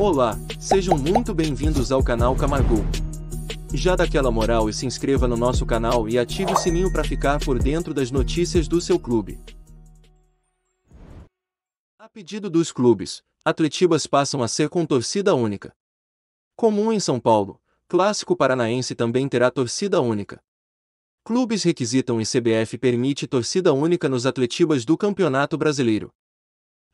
Olá, sejam muito bem-vindos ao canal Camargo. Já dá aquela moral e se inscreva no nosso canal e ative o sininho para ficar por dentro das notícias do seu clube. A pedido dos clubes, atletivas passam a ser com torcida única. Comum em São Paulo, clássico paranaense também terá torcida única. Clubes requisitam e CBF permite torcida única nos atletivas do Campeonato Brasileiro.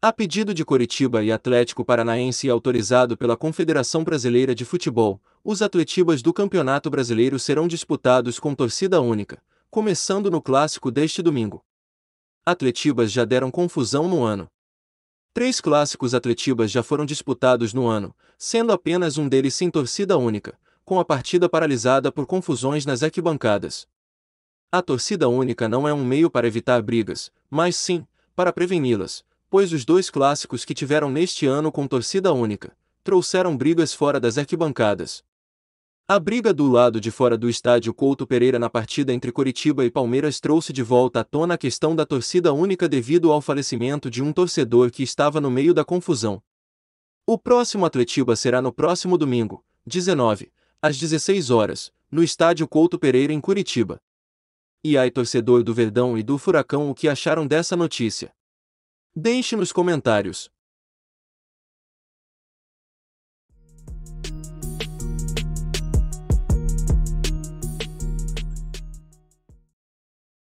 A pedido de Coritiba e Atlético Paranaense e autorizado pela Confederação Brasileira de Futebol, os atletibas do Campeonato Brasileiro serão disputados com torcida única, começando no clássico deste domingo. Atletibas já deram confusão no ano. Três clássicos atletibas já foram disputados no ano, sendo apenas um deles sem torcida única, com a partida paralisada por confusões nas arquibancadas. A torcida única não é um meio para evitar brigas, mas sim, para preveni-las pois os dois clássicos que tiveram neste ano com torcida única trouxeram brigas fora das arquibancadas. A briga do lado de fora do estádio Couto Pereira na partida entre Coritiba e Palmeiras trouxe de volta à tona a questão da torcida única devido ao falecimento de um torcedor que estava no meio da confusão. O próximo Atletiba será no próximo domingo, 19, às 16 horas, no estádio Couto Pereira em Curitiba. E ai torcedor do Verdão e do Furacão o que acharam dessa notícia? Deixe nos comentários